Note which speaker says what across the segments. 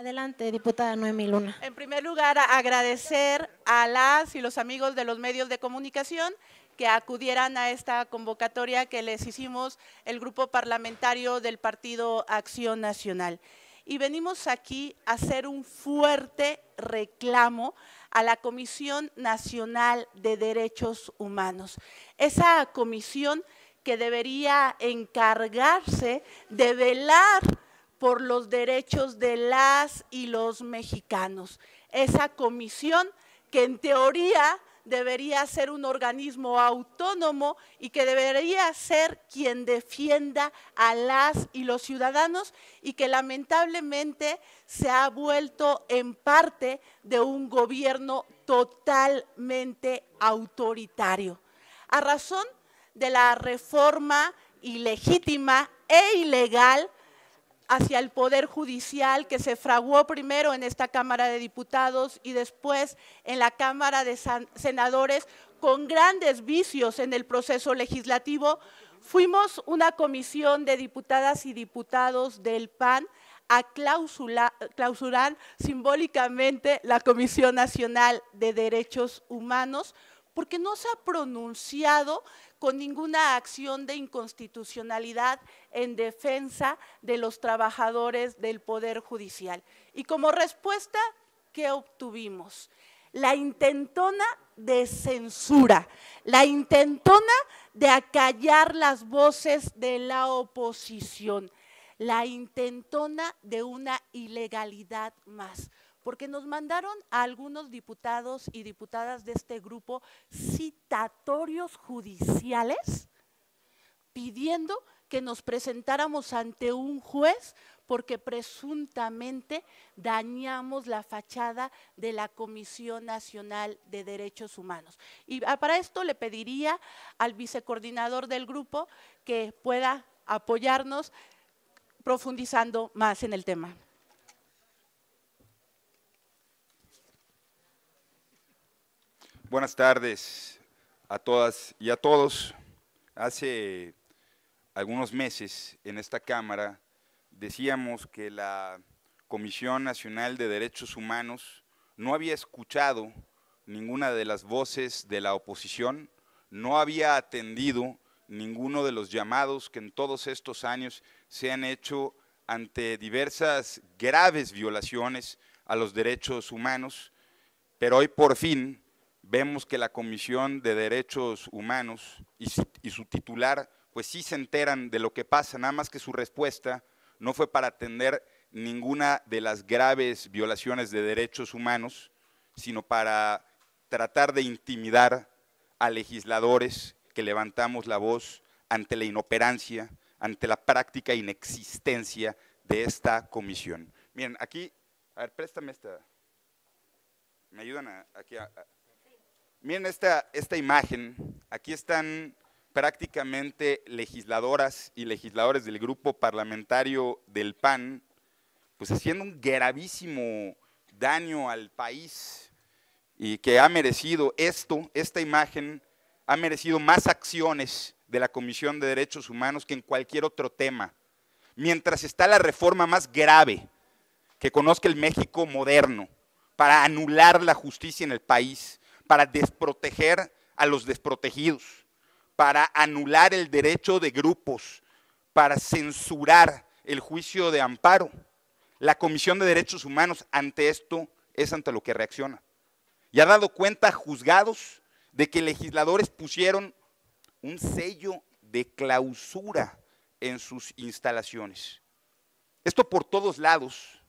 Speaker 1: Adelante, diputada Noemí Luna.
Speaker 2: En primer lugar, agradecer a las y los amigos de los medios de comunicación que acudieran a esta convocatoria que les hicimos el grupo parlamentario del Partido Acción Nacional. Y venimos aquí a hacer un fuerte reclamo a la Comisión Nacional de Derechos Humanos. Esa comisión que debería encargarse de velar por los derechos de las y los mexicanos. Esa comisión que en teoría debería ser un organismo autónomo y que debería ser quien defienda a las y los ciudadanos y que lamentablemente se ha vuelto en parte de un gobierno totalmente autoritario. A razón de la reforma ilegítima e ilegal hacia el Poder Judicial que se fraguó primero en esta Cámara de Diputados y después en la Cámara de Senadores con grandes vicios en el proceso legislativo, fuimos una comisión de diputadas y diputados del PAN a clausurar simbólicamente la Comisión Nacional de Derechos Humanos porque no se ha pronunciado con ninguna acción de inconstitucionalidad en defensa de los trabajadores del Poder Judicial. Y como respuesta, ¿qué obtuvimos? La intentona de censura, la intentona de acallar las voces de la oposición, la intentona de una ilegalidad más porque nos mandaron a algunos diputados y diputadas de este grupo citatorios judiciales pidiendo que nos presentáramos ante un juez porque presuntamente dañamos la fachada de la Comisión Nacional de Derechos Humanos. Y ah, para esto le pediría al vicecoordinador del grupo que pueda apoyarnos profundizando más en el tema.
Speaker 3: Buenas tardes a todas y a todos. Hace algunos meses en esta Cámara decíamos que la Comisión Nacional de Derechos Humanos no había escuchado ninguna de las voces de la oposición, no había atendido ninguno de los llamados que en todos estos años se han hecho ante diversas graves violaciones a los derechos humanos, pero hoy por fin vemos que la Comisión de Derechos Humanos y su, titular, pues sí se enteran de lo que pasa, nada más que su respuesta no fue para atender ninguna de las graves violaciones de derechos humanos, sino para tratar de intimidar a legisladores que levantamos la voz ante la inoperancia, ante la práctica inexistencia de esta comisión. Miren, aquí, a ver, préstame esta. ¿Me ayudan aquí a Miren esta, imagen. Aquí están prácticamente legisladoras y legisladores del grupo parlamentario del PAN, pues haciendo un gravísimo daño al país y que ha merecido esto, esta imagen, ha merecido más acciones de la Comisión de Derechos Humanos que en cualquier otro tema. Mientras está la reforma más grave que conozca el México moderno para anular la justicia en el país, para desproteger a los desprotegidos, para anular el derecho de grupos, para censurar el juicio de amparo. La Comisión de Derechos Humanos ante esto es ante lo que reacciona. Y ha dado cuenta juzgados de que legisladores pusieron un sello de clausura en sus instalaciones. Esto por todos lados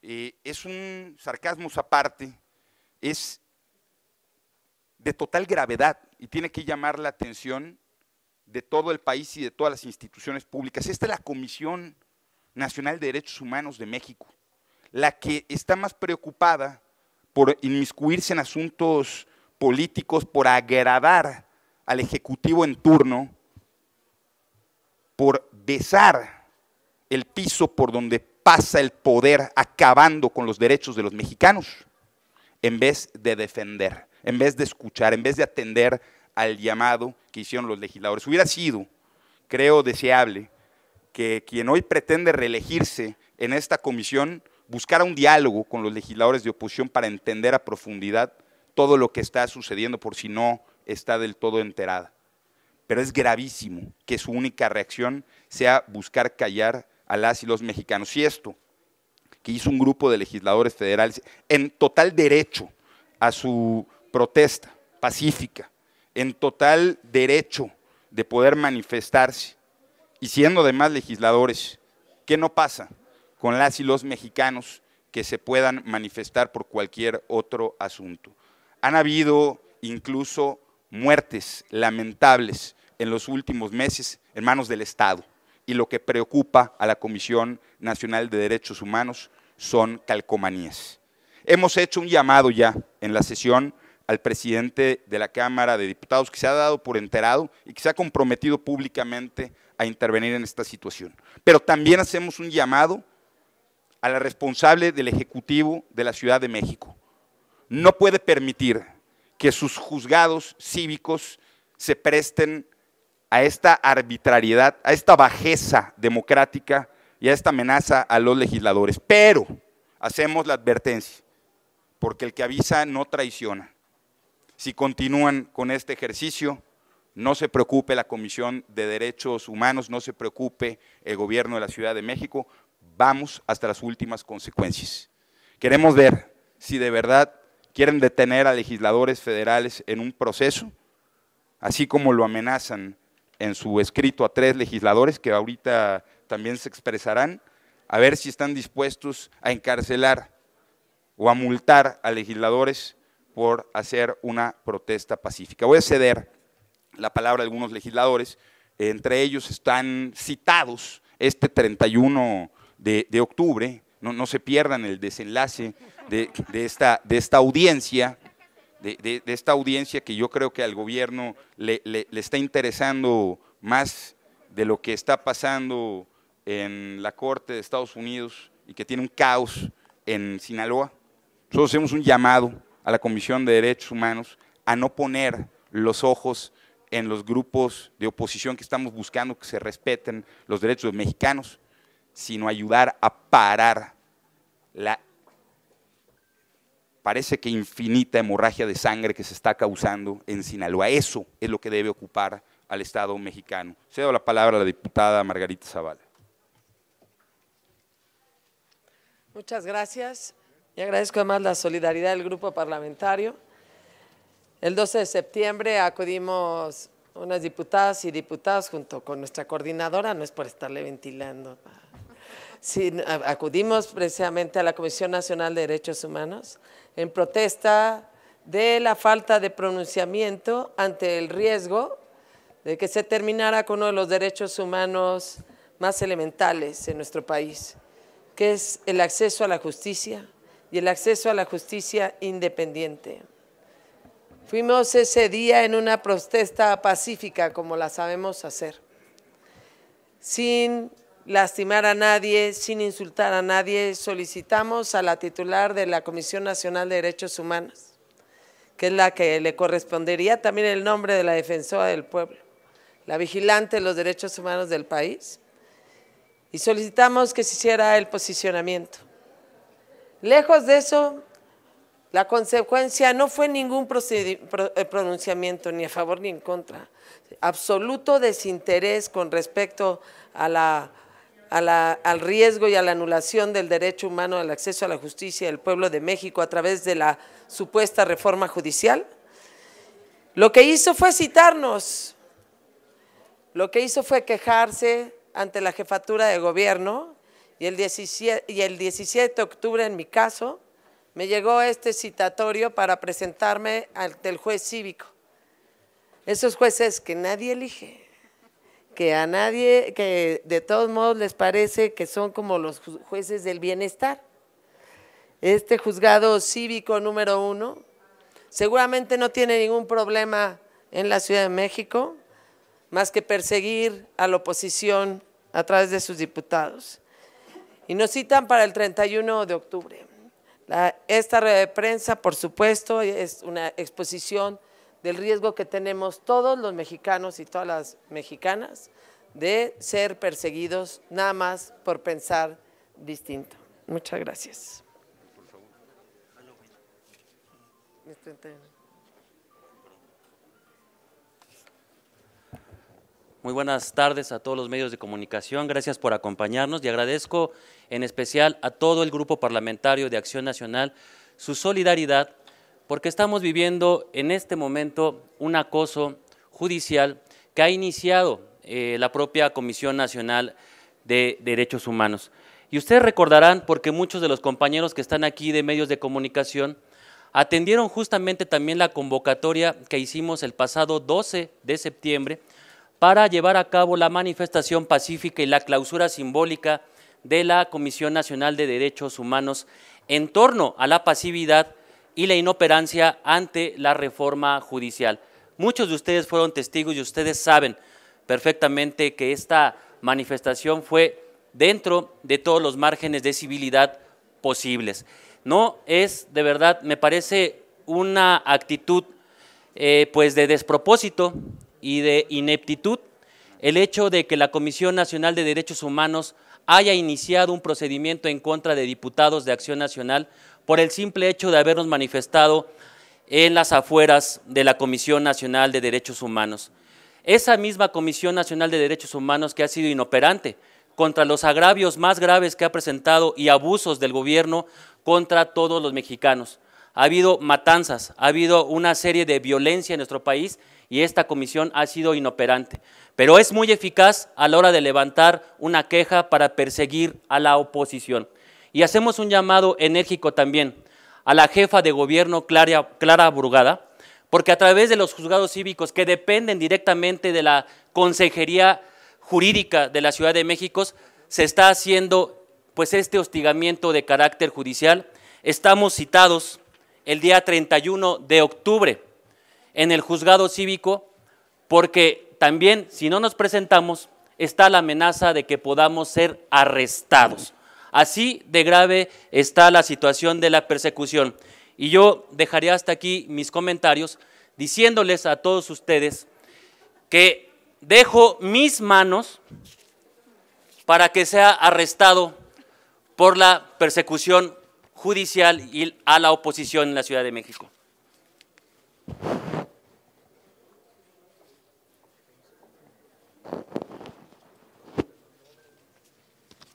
Speaker 3: eh, es un sarcasmo aparte, es de total gravedad y tiene que llamar la atención de todo el país y de todas las instituciones públicas. Esta es la Comisión Nacional de Derechos Humanos de México, la que está más preocupada por inmiscuirse en asuntos políticos, por agradar al Ejecutivo en turno, por besar el piso por donde pasa el poder acabando con los derechos de los mexicanos, en vez de defender en vez de escuchar, en vez de atender al llamado que hicieron los legisladores. Hubiera sido, creo, deseable que quien hoy pretende reelegirse en esta comisión buscara un diálogo con los legisladores de oposición para entender a profundidad todo lo que está sucediendo por si no está del todo enterada. Pero es gravísimo que su única reacción sea buscar callar a las y los mexicanos. Y esto que hizo un grupo de legisladores federales en total derecho a su protesta pacífica, en total derecho de poder manifestarse y siendo además legisladores. ¿Qué no pasa con las y los mexicanos que se puedan manifestar por cualquier otro asunto? Han habido incluso muertes lamentables en los últimos meses en manos del Estado y lo que preocupa a la Comisión Nacional de Derechos Humanos son calcomanías. Hemos hecho un llamado ya en la sesión al presidente de la Cámara de Diputados, que se ha dado por enterado y que se ha comprometido públicamente a intervenir en esta situación. Pero también hacemos un llamado a la responsable del Ejecutivo de la Ciudad de México. No puede permitir que sus juzgados cívicos se presten a esta arbitrariedad, a esta bajeza democrática y a esta amenaza a los legisladores. Pero hacemos la advertencia, porque el que avisa no traiciona. Si continúan con este ejercicio, no se preocupe la Comisión de Derechos Humanos, no se preocupe el gobierno de la Ciudad de México, vamos hasta las últimas consecuencias. Queremos ver si de verdad quieren detener a legisladores federales en un proceso, así como lo amenazan en su escrito a tres legisladores que ahorita también se expresarán, a ver si están dispuestos a encarcelar o a multar a legisladores hacer una protesta pacífica. Voy a ceder la palabra a algunos legisladores, entre ellos están citados este 31 de, de octubre, no, no, se pierdan el desenlace de, esta, de esta, audiencia, de, esta audiencia que yo creo que al gobierno le, le está interesando más de lo que está pasando en la Corte de Estados Unidos y que tiene un caos en Sinaloa. Nosotros hacemos un llamado a la Comisión de Derechos Humanos a no poner los ojos en los grupos de oposición que estamos buscando que se respeten los derechos de mexicanos, sino ayudar a parar la parece que infinita hemorragia de sangre que se está causando en Sinaloa. Eso es lo que debe ocupar al Estado mexicano. Cedo la palabra a la diputada Margarita Zavala.
Speaker 4: Muchas gracias. Y agradezco además la solidaridad del grupo parlamentario. El 12 de septiembre acudimos unas diputadas y diputados junto con nuestra coordinadora, no es por estarle ventilando. acudimos precisamente a la Comisión Nacional de Derechos Humanos en protesta de la falta de pronunciamiento ante el riesgo de que se terminara con uno de los derechos humanos más elementales en nuestro país, que es el acceso a la justicia, y el acceso a la justicia independiente. Fuimos ese día en una protesta pacífica como la sabemos hacer, sin lastimar a nadie, sin insultar a nadie, solicitamos a la titular de la Comisión Nacional de Derechos Humanos, que es la que le correspondería también el nombre de la defensora del pueblo, la vigilante de los derechos humanos del país, y solicitamos que se hiciera el posicionamiento. Lejos de eso, la consecuencia no fue ningún eh, pronunciamiento ni a favor ni en contra, absoluto desinterés con respecto al riesgo y a la anulación del derecho humano al acceso a la justicia del pueblo de México a través de la supuesta reforma judicial. Lo que hizo fue citarnos, lo que hizo fue quejarse ante la jefatura de gobierno y el 17, de octubre en mi caso, me llegó este citatorio para presentarme ante el juez cívico. Esos jueces que nadie elige, que a nadie, que de todos modos les parece que son como los jueces del bienestar. Este juzgado cívico número uno seguramente no tiene ningún problema en la Ciudad de México más que perseguir a la oposición a través de sus diputados y nos citan para el 31 de octubre. esta red de prensa, por supuesto, es una exposición del riesgo que tenemos todos los mexicanos y todas las mexicanas de ser perseguidos nada más por pensar distinto. Muchas gracias.
Speaker 5: Muy buenas tardes a todos los medios de comunicación. Gracias por acompañarnos y agradezco en especial a todo el grupo parlamentario de Acción Nacional, su solidaridad, porque estamos viviendo en este momento un acoso judicial que ha iniciado eh, la propia Comisión Nacional de Derechos Humanos. Y ustedes recordarán, porque muchos de los compañeros que están aquí de medios de comunicación atendieron justamente también la convocatoria que hicimos el pasado 12 de septiembre para llevar a cabo la manifestación pacífica y la clausura simbólica de la Comisión Nacional de Derechos Humanos en torno a la pasividad y la inoperancia ante la reforma judicial. Muchos de ustedes fueron testigos y ustedes saben perfectamente que esta manifestación fue dentro de todos los márgenes de civilidad posibles. No es, de verdad, me parece una actitud eh, pues de despropósito y de ineptitud el hecho de que la Comisión Nacional de Derechos Humanos haya iniciado un procedimiento en contra de diputados de Acción Nacional por el simple hecho de habernos manifestado en las afueras de la Comisión Nacional de Derechos Humanos. Esa misma Comisión Nacional de Derechos Humanos que ha sido inoperante contra los agravios más graves que ha presentado y abusos del gobierno contra todos los mexicanos. Ha habido matanzas, ha habido una serie de violencia en nuestro país y esta comisión ha sido inoperante. Pero es muy eficaz a la hora de levantar una queja para perseguir a la oposición. Y hacemos un llamado enérgico también a la jefa de gobierno Clara, Clara porque a través de los juzgados cívicos que dependen directamente de la Consejería Jurídica de la Ciudad de México, se está haciendo pues este hostigamiento de carácter judicial. Estamos citados el día 31 de octubre en el juzgado cívico, porque también si no nos presentamos está la amenaza de que podamos ser arrestados. Así de grave está la situación de la persecución. Y yo dejaría hasta aquí mis comentarios diciéndoles a todos ustedes que dejo mis manos para que sea arrestado por la persecución judicial y a la oposición en la Ciudad de México.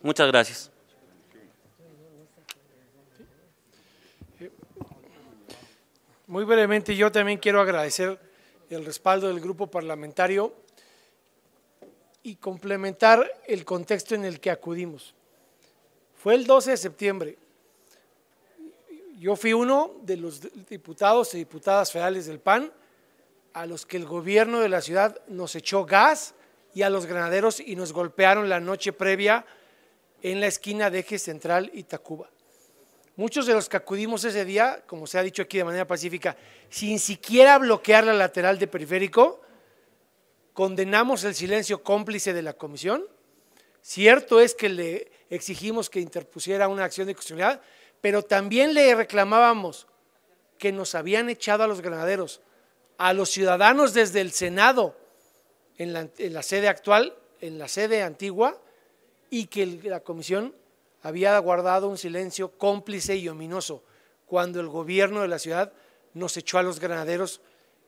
Speaker 6: Muchas gracias. Muy brevemente, yo también quiero agradecer el respaldo del grupo parlamentario y complementar el contexto en el que acudimos. Fue el 12 de septiembre. Yo fui uno de los diputados y diputadas federales del PAN a los que el gobierno de la ciudad nos echó gas y a los granaderos y nos golpearon la noche previa en la esquina de Eje Central y Tacuba. Muchos de los que acudimos ese día, como se ha dicho aquí de manera pacífica, sin siquiera bloquear la lateral de periférico, condenamos el silencio cómplice de la comisión. Cierto es que le exigimos que interpusiera una acción de constitucionalidad, pero también le reclamábamos que nos habían echado a los granaderos, a los ciudadanos desde el Senado, en la sede actual, en la sede antigua, y que la comisión había guardado un silencio cómplice y ominoso cuando el gobierno de la ciudad nos echó a los granaderos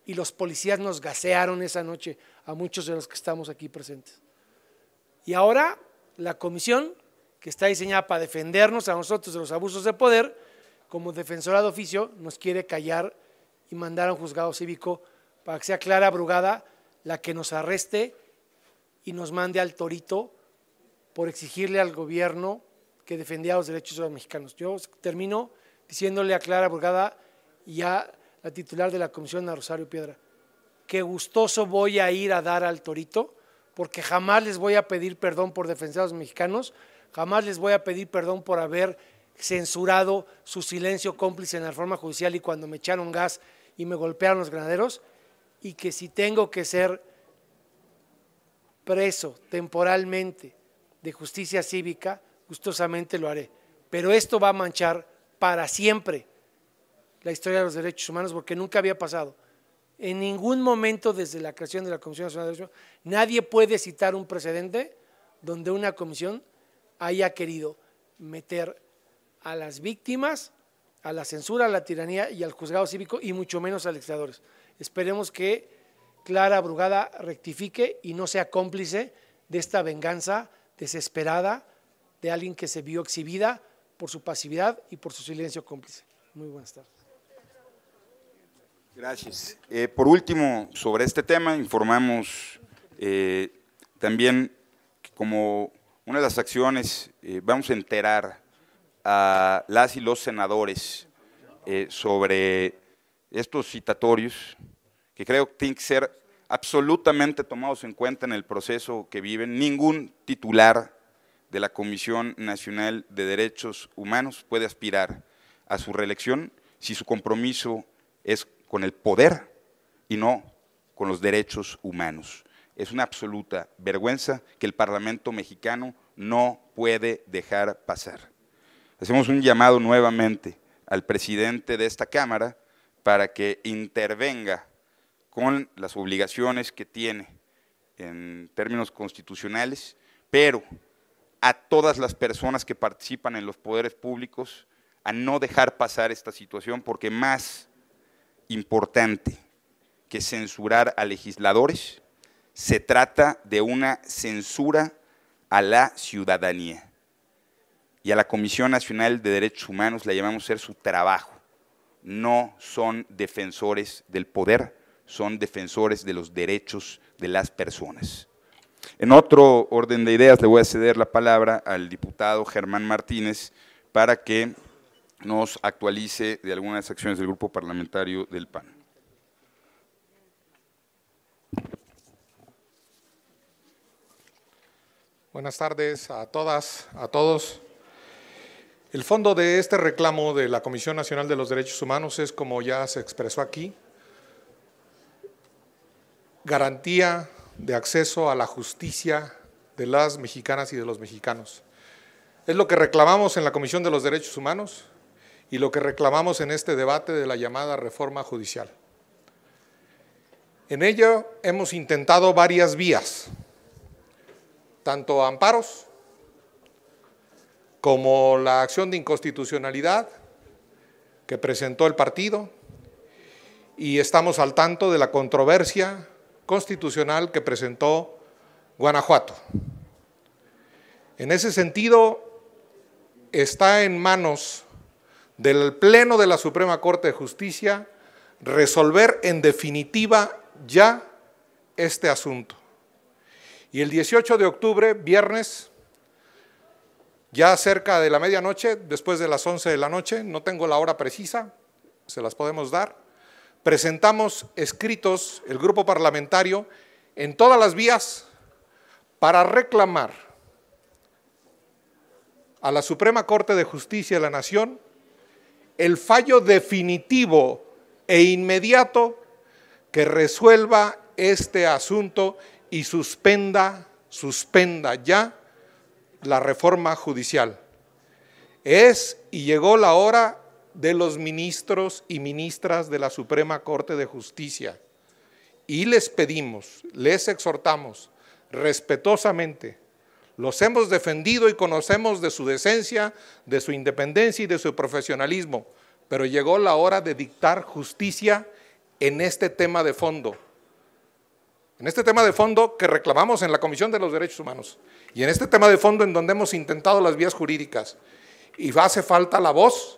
Speaker 6: y los policías nos gasearon esa noche a muchos de los que estamos aquí presentes. Y ahora la comisión, que está diseñada para defendernos a nosotros de los abusos de poder, como defensora de oficio, nos quiere callar y mandar a un juzgado cívico para que sea Clara Brugada la que nos arreste y nos mande al torito por exigirle al gobierno que defendía los derechos de los mexicanos. Yo termino diciéndole a Clara Burgada y a la titular de la comisión, a Rosario Piedra, que gustoso voy a ir a dar al torito, porque jamás les voy a pedir perdón por defender a los mexicanos, jamás les voy a pedir perdón por haber censurado su silencio cómplice en la reforma judicial y cuando me echaron gas y me golpearon los granaderos, y que si tengo que ser preso temporalmente de justicia cívica, gustosamente lo haré. Pero esto va a manchar para siempre la historia de los derechos humanos porque nunca había pasado. En ningún momento desde la creación de la Comisión Nacional de Derechos Humanos, nadie puede citar un precedente donde una comisión haya querido meter a las víctimas, a la censura, a la tiranía y al juzgado cívico y mucho menos a los Esperemos que Clara Brugada rectifique y no sea cómplice de esta venganza desesperada de alguien que se vio exhibida por su pasividad y por su silencio cómplice. Muy buenas tardes. Gracias.
Speaker 3: Eh, por último, sobre este tema, informamos eh, también que como una de las acciones eh, vamos a enterar a las y los senadores sobre estos citatorios, que creo que tienen que ser absolutamente tomados en cuenta en el proceso que viven. Ningún titular de la Comisión Nacional de Derechos Humanos puede aspirar a su reelección si su compromiso es con el poder y no con los derechos humanos. Es una absoluta vergüenza que el Parlamento mexicano no puede dejar pasar. Hacemos un llamado nuevamente al presidente de esta Cámara para que intervenga con las obligaciones que tiene en términos constitucionales, pero a todas las personas que participan en los poderes públicos a no dejar pasar esta situación, porque más importante que censurar a legisladores, se trata de una censura a la ciudadanía. Y a la Comisión Nacional de Derechos Humanos la llamamos ser su trabajo. No son defensores del poder, son defensores de los derechos de las personas. En otro orden de ideas, le voy a ceder la palabra al diputado Germán Martínez para que nos actualice de algunas acciones del grupo parlamentario del PAN.
Speaker 7: Buenas tardes a todas, a todos. El fondo de este reclamo de la Comisión Nacional de los Derechos Humanos es, como ya se expresó aquí, garantía de acceso a la justicia de las mexicanas y de los mexicanos. Es lo que reclamamos en la Comisión de los Derechos Humanos y lo que reclamamos en este debate de la llamada reforma judicial. En ello hemos intentado varias vías, tanto amparos como la acción de inconstitucionalidad que presentó el partido y estamos al tanto de la controversia constitucional que presentó Guanajuato. En ese sentido, está en manos del Pleno de la Suprema Corte de Justicia resolver en definitiva ya este asunto. Y el 18 de octubre, viernes, ya cerca de la medianoche, después de las 11 de la noche, no tengo la hora precisa, se las podemos dar, presentamos escritos, el grupo parlamentario, en todas las vías para reclamar a la Suprema Corte de Justicia de la Nación el fallo definitivo e inmediato que resuelva este asunto y suspenda, suspenda ya la reforma judicial. Es y llegó la hora de los ministros y ministras de la Suprema Corte de Justicia y les pedimos, les exhortamos respetuosamente, los hemos defendido y conocemos de su decencia, de su independencia y de su profesionalismo, pero llegó la hora de dictar justicia en este tema de fondo. En este tema de fondo que reclamamos en la Comisión de los Derechos Humanos y en este tema de fondo en donde hemos intentado las vías jurídicas. Y hace falta la voz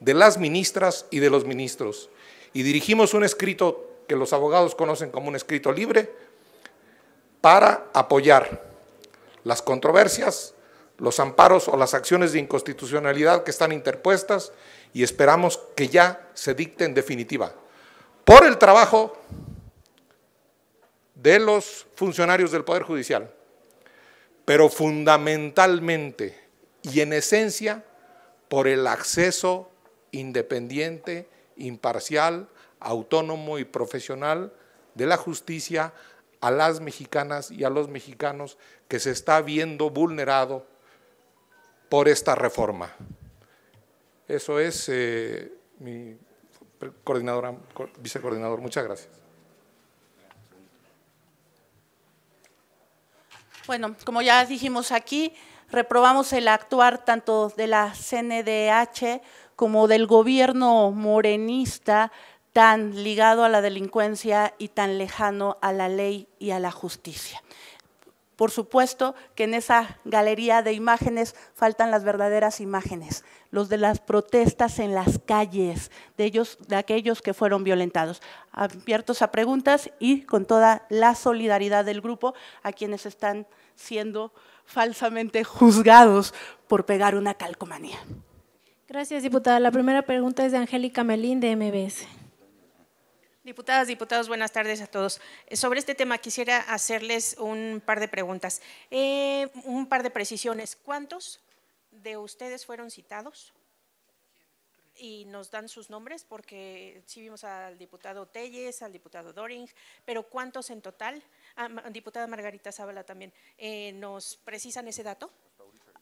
Speaker 7: de las ministras y de los ministros. Y dirigimos un escrito que los abogados conocen como un escrito libre para apoyar las controversias, los amparos o las acciones de inconstitucionalidad que están interpuestas y esperamos que ya se dicte en definitiva. Por el trabajo de los funcionarios del Poder Judicial, pero fundamentalmente y en esencia por el acceso independiente, imparcial, autónomo y profesional de la justicia a las mexicanas y a los mexicanos que se está viendo vulnerado por esta reforma. Eso es eh, mi coordinadora, vicecoordinador. Muchas gracias.
Speaker 2: Bueno, como ya dijimos aquí, reprobamos el actuar tanto de la CNDH como del gobierno morenista tan ligado a la delincuencia y tan lejano a la ley y a la justicia. Por supuesto que en esa galería de imágenes faltan las verdaderas imágenes, los de las protestas en las calles, de, de aquellos que fueron violentados. Abiertos a preguntas y con toda la solidaridad del grupo a quienes están siendo falsamente juzgados por pegar una calcomanía. Gracias, diputada. La
Speaker 1: primera pregunta es de Angélica Melín, de MBS. Diputadas, diputados, buenas tardes a todos. Eh, sobre este tema quisiera hacerles un par de preguntas, eh, un par de precisiones. ¿Cuántos de ustedes fueron citados? Y nos dan sus nombres, porque sí vimos al diputado Telles, al diputado Doring, pero ¿cuántos en total? Ah, diputada Margarita Zavala también. Eh, ¿Nos precisan
Speaker 2: ese dato?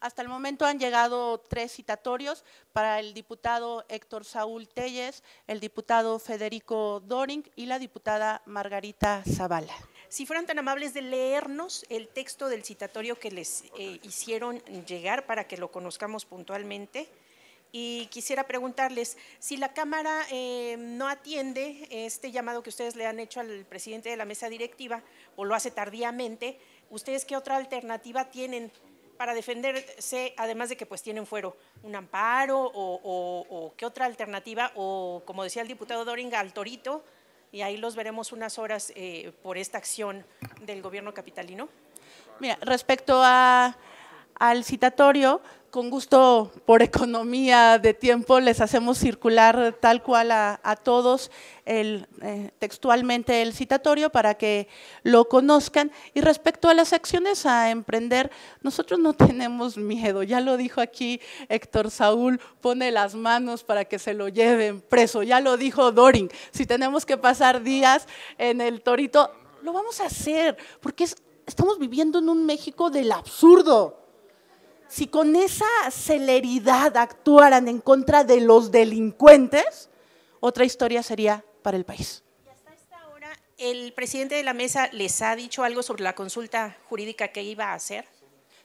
Speaker 2: Hasta el momento han llegado tres citatorios para el diputado Héctor Saúl Telles, el diputado Federico Doring y la diputada Margarita Zavala.
Speaker 1: Si fueran tan amables de leernos el texto del citatorio que les eh, hicieron llegar para que lo conozcamos puntualmente y quisiera preguntarles si la Cámara eh, no atiende este llamado que ustedes le han hecho al presidente de la mesa directiva o lo hace tardíamente, ¿ustedes qué otra alternativa tienen para defenderse, además de que pues tienen fuero, un amparo o, qué otra alternativa, o como decía el diputado Doringa, al torito, y ahí los veremos unas horas eh, por esta acción del gobierno capitalino?
Speaker 2: Mira, respecto a al citatorio. Con gusto, por economía de tiempo, les hacemos circular tal cual a, todos el, eh, textualmente el citatorio para que lo conozcan. Y respecto a las acciones a emprender, nosotros no tenemos miedo. Ya lo dijo aquí Héctor Saúl, pone las manos para que se lo lleven preso. Ya lo dijo Doring, si tenemos que pasar días en el torito, lo vamos a hacer, porque estamos viviendo en un México del absurdo. Si con esa celeridad actuaran en contra de los delincuentes, otra historia sería para el país. Y hasta
Speaker 1: esta hora, ¿el presidente de la mesa les ha dicho algo sobre la consulta jurídica que iba a hacer?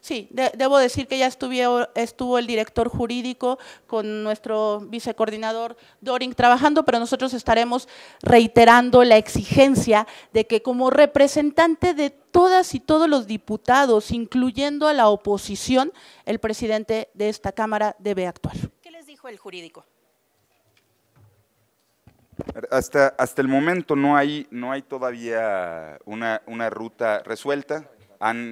Speaker 2: Sí, debo decir que ya estuvo, el director jurídico con nuestro vicecoordinador Doring trabajando, pero nosotros estaremos reiterando la exigencia de que como representante de todas y todos los diputados, incluyendo a la oposición, el presidente de esta Cámara debe actuar.
Speaker 1: ¿Qué les dijo el jurídico?
Speaker 3: Hasta, el momento no hay, no hay todavía una ruta resuelta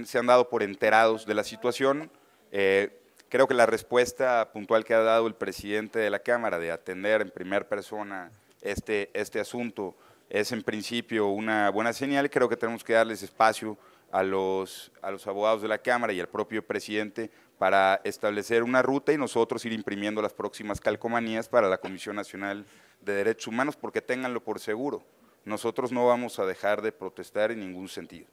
Speaker 3: se han dado por enterados de la situación. Eh, creo que la respuesta puntual que ha dado el presidente de la Cámara de atender en primera persona este, este, asunto es en principio una buena señal. Creo que tenemos que darles espacio a los, a los abogados de la Cámara y al propio presidente para establecer una ruta y nosotros ir imprimiendo las próximas calcomanías para la Comisión Nacional de Derechos Humanos, porque ténganlo por seguro. Nosotros no vamos a dejar de protestar en ningún sentido.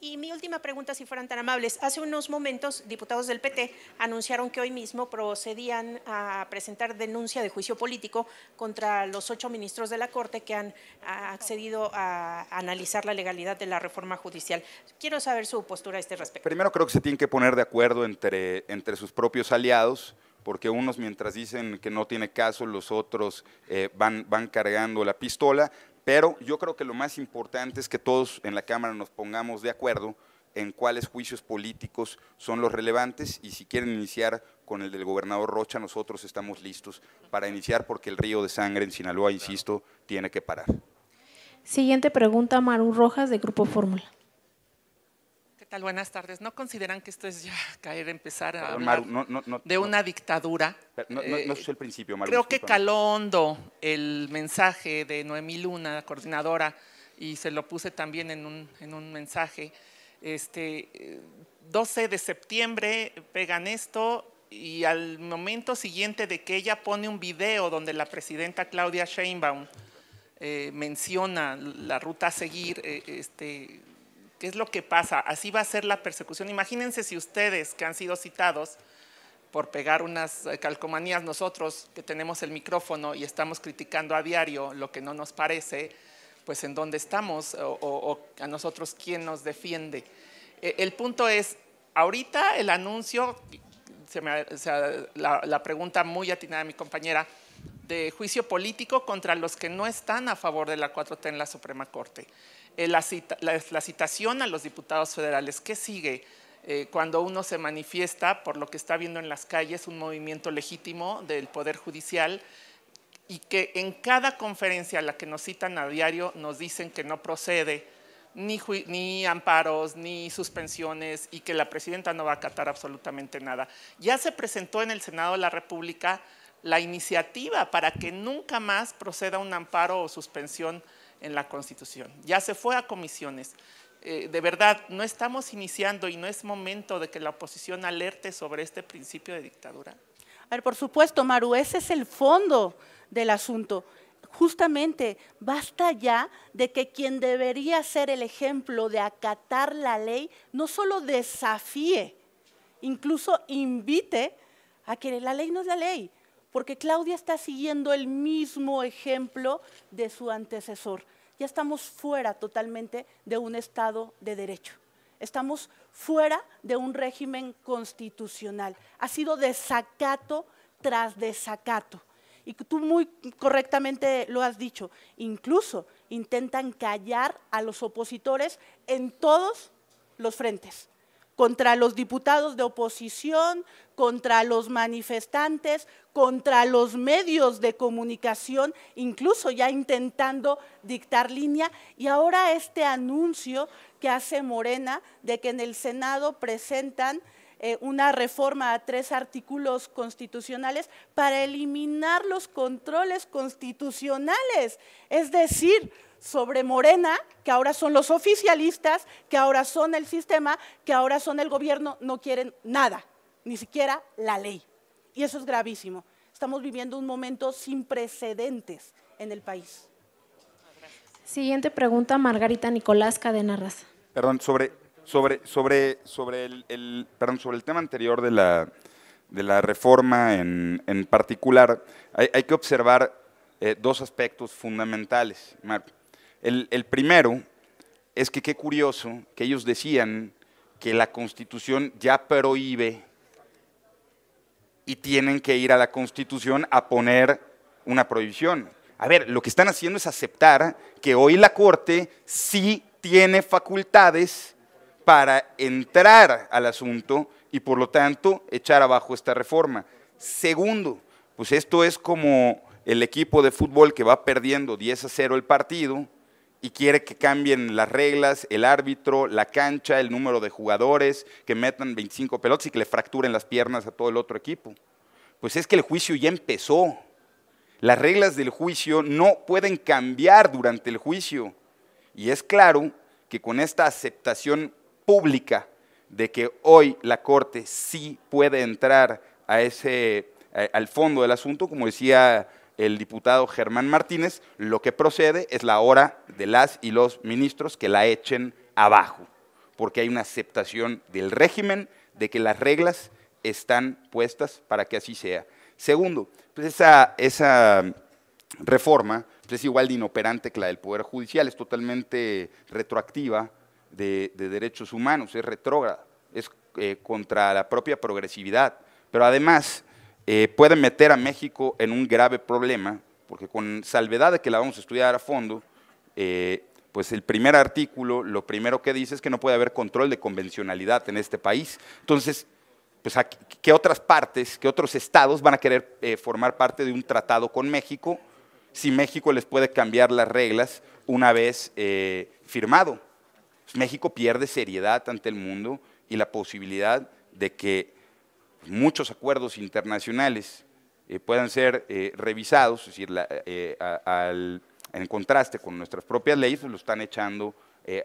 Speaker 1: Y mi última pregunta, si fueran tan amables. Hace unos momentos, diputados del PT anunciaron que hoy mismo procedían a presentar denuncia de juicio político contra los ocho ministros de la Corte que han ah, accedido a analizar la legalidad de la reforma judicial. Quiero saber su postura a este respecto.
Speaker 3: Primero, creo que se tienen que poner de acuerdo entre, entre sus propios aliados porque unos mientras dicen que no tiene caso, los otros eh, van, van cargando la pistola. Pero yo creo que lo más importante es que todos en la Cámara nos pongamos de acuerdo en cuáles juicios políticos son los relevantes y si quieren iniciar con el del gobernador Rocha, nosotros estamos listos para iniciar porque el río de sangre en Sinaloa, insisto, tiene que parar.
Speaker 1: Siguiente pregunta, Maru Rojas, de Grupo Fórmula
Speaker 8: tal? Buenas tardes. ¿No consideran que esto es ya caer, empezar a hablar
Speaker 3: de una dictadura? No, es eh, el principio, Maru, Creo que caló
Speaker 8: hondo el mensaje de Noemí Luna, coordinadora, y se lo puse también en un, mensaje, este, 12 eh, de septiembre pegan esto y al momento siguiente de que ella pone un video donde la presidenta Claudia Sheinbaum eh, menciona la ruta a seguir, este, ¿Qué es lo que pasa? Así va a ser la persecución. Imagínense si ustedes que han sido citados por pegar unas eh, calcomanías, nosotros que tenemos el micrófono y estamos criticando a diario lo que no nos parece, pues en dónde estamos o, a nosotros quién nos defiende. E, el punto es, ahorita el anuncio, la, la, pregunta muy atinada de mi compañera, de juicio político contra los que no están a favor de la 4T en la Suprema Corte. Eh, la, citación a los diputados federales. ¿Qué sigue eh, cuando uno se manifiesta por lo que está viendo en las calles, un movimiento legítimo del Poder Judicial? Y que en cada conferencia a la que nos citan a diario nos dicen que no procede ni, ni amparos, ni suspensiones y que la presidenta no va a acatar absolutamente nada. Ya se presentó en el Senado de la República la iniciativa para que nunca más proceda un amparo o suspensión en la Constitución. Ya se fue a comisiones. Eh, de verdad, no estamos iniciando y no es momento de que la oposición alerte sobre este principio de dictadura.
Speaker 2: A ver, por supuesto, Maru, ese es el fondo del asunto. Justamente, basta ya de que quien debería ser el ejemplo de acatar la ley no solo desafíe, incluso invite a que la ley no es la ley, porque Claudia está siguiendo el mismo ejemplo de su antecesor. Ya estamos fuera totalmente de un Estado de Derecho. Estamos fuera de un régimen constitucional. Ha sido desacato tras desacato. Y tú muy correctamente lo has dicho. Incluso intentan callar a los opositores en todos los frentes contra los diputados de oposición, contra los manifestantes, contra los medios de comunicación, incluso ya intentando dictar línea. Y ahora este anuncio que hace Morena de que en el Senado presentan eh, una reforma a tres artículos constitucionales para eliminar los controles constitucionales. Es decir, sobre Morena, que ahora son los oficialistas, que ahora son el sistema, que ahora son el gobierno, no quieren nada, ni siquiera la ley. Y eso es gravísimo. Estamos viviendo un momento sin precedentes en el país.
Speaker 1: Siguiente pregunta, Margarita Nicolás Cadena Raza.
Speaker 3: Perdón, sobre, el, perdón, sobre el tema anterior de la, reforma en, particular, hay, que observar eh, dos aspectos fundamentales, Marco. El, primero es que qué curioso que ellos decían que la constitución ya prohíbe y tienen que ir a la constitución a poner una prohibición. A ver, lo que están haciendo es aceptar que hoy la Corte sí tiene facultades para entrar al asunto y por lo tanto echar abajo esta reforma. Segundo, pues esto es como el equipo de fútbol que va perdiendo 10 a 0 el partido y quiere que cambien las reglas, el árbitro, la cancha, el número de jugadores, que metan 25 pelotas y que le fracturen las piernas a todo el otro equipo. Pues es que el juicio ya empezó. Las reglas del juicio no pueden cambiar durante el juicio. Y es claro que con esta aceptación pública de que hoy la Corte sí puede entrar a ese, al fondo del asunto, como decía el diputado Germán Martínez, lo que procede es la hora de las y los ministros que la echen abajo, porque hay una aceptación del régimen de que las reglas están puestas para que así sea. Segundo, pues esa, reforma pues es igual de inoperante que la del Poder Judicial, es totalmente retroactiva de, derechos humanos, es retrógrada, es eh, contra la propia progresividad, pero además eh, puede meter a México en un grave problema, porque con salvedad de que la vamos a estudiar a fondo, eh, pues el primer artículo, lo primero que dice es que no puede haber control de convencionalidad en este país. Entonces, pues, ¿qué otras partes, qué otros estados van a querer eh, formar parte de un tratado con México si México les puede cambiar las reglas una vez firmado? Pues, México pierde seriedad ante el mundo y la posibilidad de que muchos acuerdos internacionales eh, puedan ser eh, revisados, es decir, eh, en contraste con nuestras propias leyes, lo están echando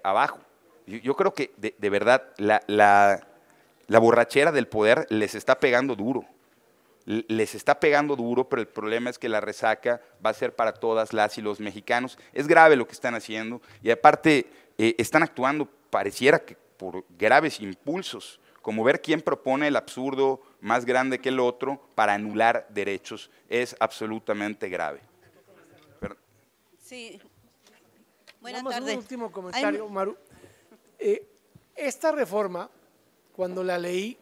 Speaker 3: abajo. Yo, creo que de, verdad la, borrachera del poder les está pegando duro les está pegando duro, pero el problema es que la resaca va a ser para todas las y los mexicanos. Es grave lo que están haciendo y aparte están actuando, pareciera que por graves impulsos como ver quién propone el absurdo más grande que el otro para anular derechos, es absolutamente grave.
Speaker 9: Sí. Buenas tardes. Un último comentario,
Speaker 6: Maru. Eh, esta reforma, cuando la leí,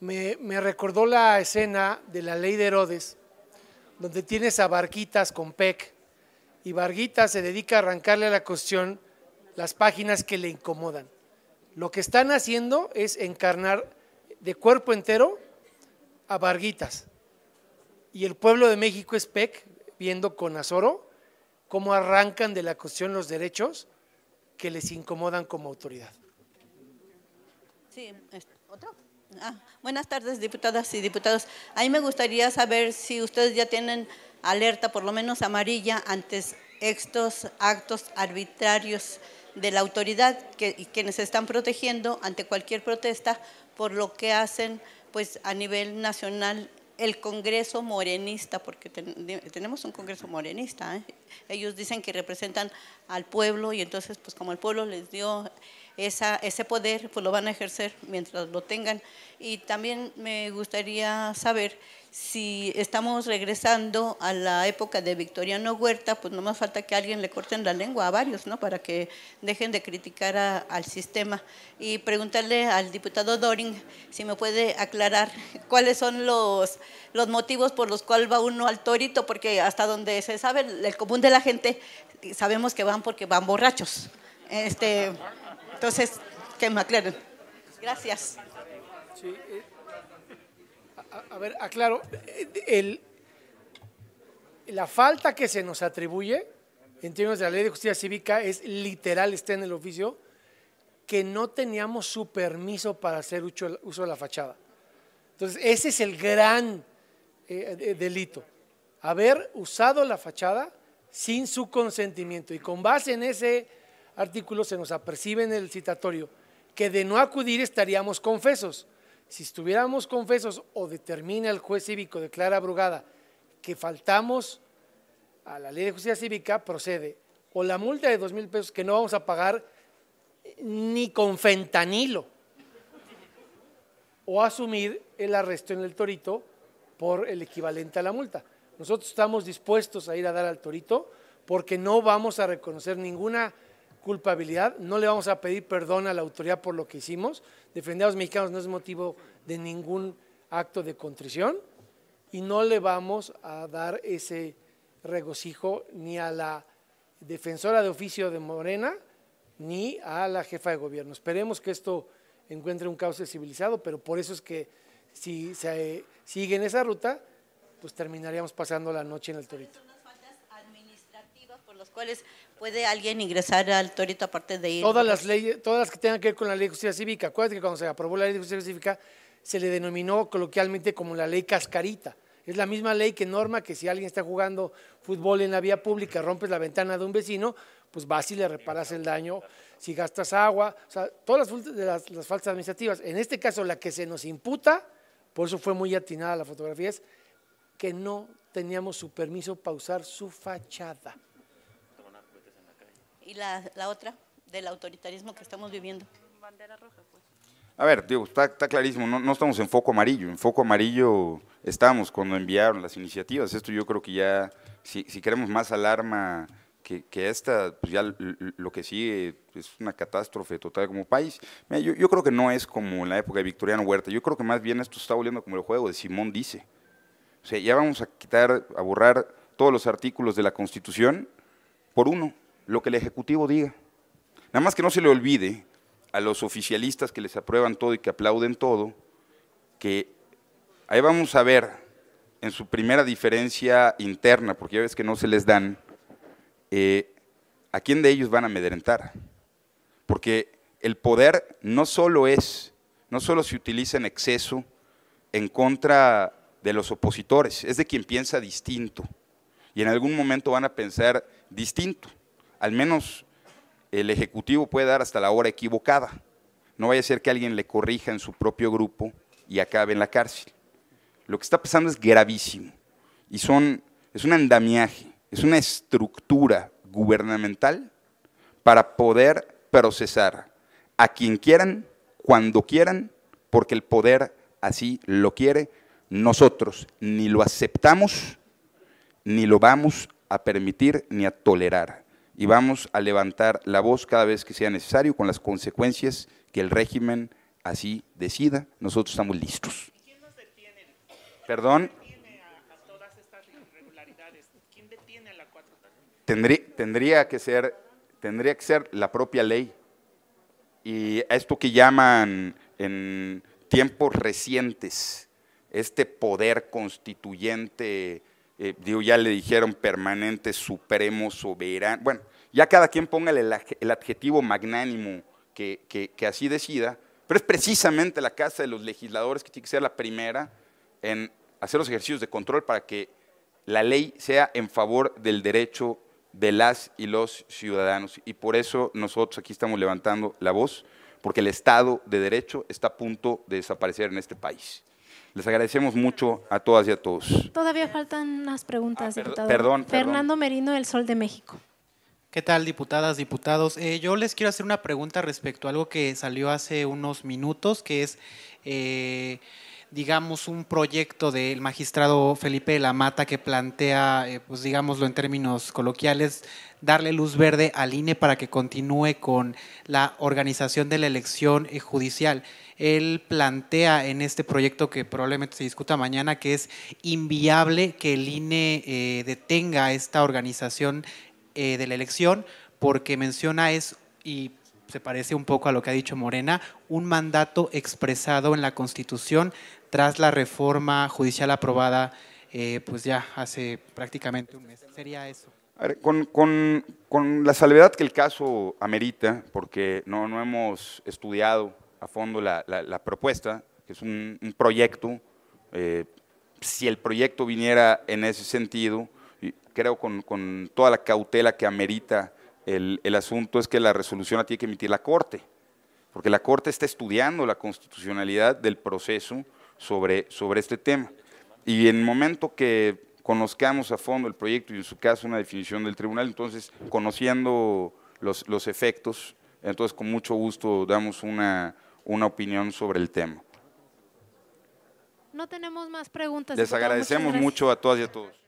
Speaker 6: me, recordó la escena de la ley de Herodes, donde tienes a Barquitas con PEC, y Barquitas se dedica a arrancarle a la cuestión las páginas que le incomodan. Lo que están haciendo es encarnar de cuerpo entero a Varguitas. Y el pueblo de México es PEC, viendo con azoro cómo arrancan de la cuestión los derechos que les incomodan como autoridad. Sí,
Speaker 9: otro. Ah, buenas tardes, diputadas y diputados. A mí me gustaría saber si ustedes ya tienen alerta, por lo menos amarilla, ante estos actos arbitrarios de la autoridad que, quienes están protegiendo ante cualquier protesta por lo que hacen pues a nivel nacional el Congreso morenista, porque tenemos un Congreso morenista, ¿eh? ellos dicen que representan al pueblo y entonces pues como el pueblo les dio esa, ese poder, pues lo van a ejercer mientras lo tengan. Y también me gustaría saber si estamos regresando a la época de Victoriano Huerta, pues no más falta que alguien le corten la lengua a varios, ¿no? Para que dejen de criticar al sistema. Y preguntarle al diputado Doring si me puede aclarar cuáles son los, los motivos por los cuales va uno al torito, porque hasta donde se sabe, el común de la gente, sabemos que van porque van borrachos. Este, entonces, que me aclaren.
Speaker 6: Gracias. Sí, eh, a, ver, aclaro, la falta que se nos atribuye en términos de la ley de justicia cívica es literal, está en el oficio, que no teníamos su permiso para hacer uso de la fachada. Entonces, ese es el gran eh, delito, haber usado la fachada sin su consentimiento. Y con base en ese artículo se nos apercibe en el citatorio que de no acudir estaríamos confesos. Si estuviéramos confesos o determina el juez cívico declara abrugada que faltamos a la ley de justicia cívica, procede. O la multa de dos mil pesos que no vamos a pagar eh, ni con fentanilo. O asumir el arresto en el torito por el equivalente a la multa. Nosotros estamos dispuestos a ir a dar al torito porque no vamos a reconocer ninguna culpabilidad, no le vamos a pedir perdón a la autoridad por lo que hicimos, defender a los mexicanos no es motivo de ningún acto de contrición y no le vamos a dar ese regocijo ni a la defensora de oficio de Morena ni a la jefa de gobierno. Esperemos que esto encuentre un cauce civilizado, pero por eso es que si se eh, sigue en esa ruta, pues terminaríamos pasando la noche en el Torito. Son faltas
Speaker 9: administrativas por las cuales ¿Puede alguien ingresar
Speaker 6: al torito aparte
Speaker 9: de ir? Todas las
Speaker 6: leyes, todas las que tengan que ver con la ley de justicia cívica. Acuérdate que cuando se aprobó la ley de justicia cívica se le denominó coloquialmente como la ley cascarita. Es la misma ley que norma que si alguien está jugando fútbol en la vía pública, rompes la ventana de un vecino, pues vas y le reparas el daño, si gastas agua, o sea, todas las, las faltas administrativas. En este caso, la que se nos imputa, por eso fue muy atinada la fotografía, es que no teníamos su permiso para usar su fachada
Speaker 9: y la, otra del autoritarismo que estamos viviendo. Bandera roja,
Speaker 3: pues. A ver, digo, está, está clarísimo, no, no, estamos en foco amarillo, en foco amarillo estamos cuando enviaron las iniciativas, esto yo creo que ya, si, si queremos más alarma que, que, esta, pues ya lo que sigue es una catástrofe total como país. Mira, yo, yo, creo que no es como en la época de Victoriano Huerta, yo creo que más bien esto está volviendo como el juego de Simón dice, o sea, ya vamos a quitar, a borrar todos los artículos de la Constitución por uno, lo que el Ejecutivo diga. Nada más que no se le olvide a los oficialistas que les aprueban todo y que aplauden todo, que ahí vamos a ver en su primera diferencia interna, porque ya ves que no se les dan, eh, ¿a quién de ellos van a amedrentar? Porque el poder no solo es, no solo se utiliza en exceso en contra de los opositores, es de quien piensa distinto. Y en algún momento van a pensar distinto al menos el Ejecutivo puede dar hasta la hora equivocada. No vaya a ser que alguien le corrija en su propio grupo y acabe en la cárcel. Lo que está pasando es gravísimo y son, es un andamiaje, es una estructura gubernamental para poder procesar a quien quieran, cuando quieran, porque el poder así lo quiere. Nosotros ni lo aceptamos, ni lo vamos a permitir, ni a tolerar y vamos a levantar la voz cada vez que sea necesario con las consecuencias que el régimen así decida. Nosotros estamos listos. ¿Y quién nos detiene? ¿Perdón? Tendría, tendría, que ser, tendría que ser la propia ley. Y esto que llaman en tiempos recientes, este poder constituyente eh, digo, ya le dijeron permanente, supremo, soberano, bueno, ya cada quien ponga el, adjetivo magnánimo que, que, así decida, pero es precisamente la casa de los legisladores que tiene que ser la primera en hacer los ejercicios de control para que la ley sea en favor del derecho de las y los ciudadanos. Y por eso nosotros aquí estamos levantando la voz, porque el Estado de Derecho está a punto de desaparecer en este país. Les agradecemos mucho a todas y a todos.
Speaker 1: Todavía faltan unas preguntas, ah, diputados.
Speaker 3: Perdón, Fernando
Speaker 1: Merino, El Sol de México.
Speaker 8: ¿Qué tal, diputadas, diputados? Eh, yo les quiero hacer una pregunta respecto a algo que salió hace unos minutos, que es... Eh, digamos, un proyecto del magistrado Felipe de la Mata que plantea, eh, pues digámoslo en términos coloquiales, darle luz verde al INE para que continúe con la organización de la elección eh, judicial. Él plantea en este proyecto que probablemente se discuta mañana que es inviable que el INE eh, detenga esta organización de la elección porque menciona es, y se parece un poco a lo que ha dicho Morena, un mandato expresado en la Constitución tras la reforma judicial aprobada eh, pues ya hace prácticamente un mes. Sería eso.
Speaker 3: con, con, con, la salvedad que el caso amerita, porque no, no hemos estudiado a fondo la, la, propuesta, que es un, proyecto, eh, si el proyecto viniera en ese sentido, creo con, con toda la cautela que amerita el, el asunto es que la resolución la tiene que emitir la Corte, porque la Corte está estudiando la constitucionalidad del proceso sobre, sobre este tema. Y en el momento que conozcamos a fondo el proyecto y en su caso una definición del tribunal, entonces conociendo los, efectos, entonces con mucho gusto damos una, una opinión sobre el tema.
Speaker 1: No tenemos más preguntas. Les agradecemos mucho
Speaker 3: a todas y a todos.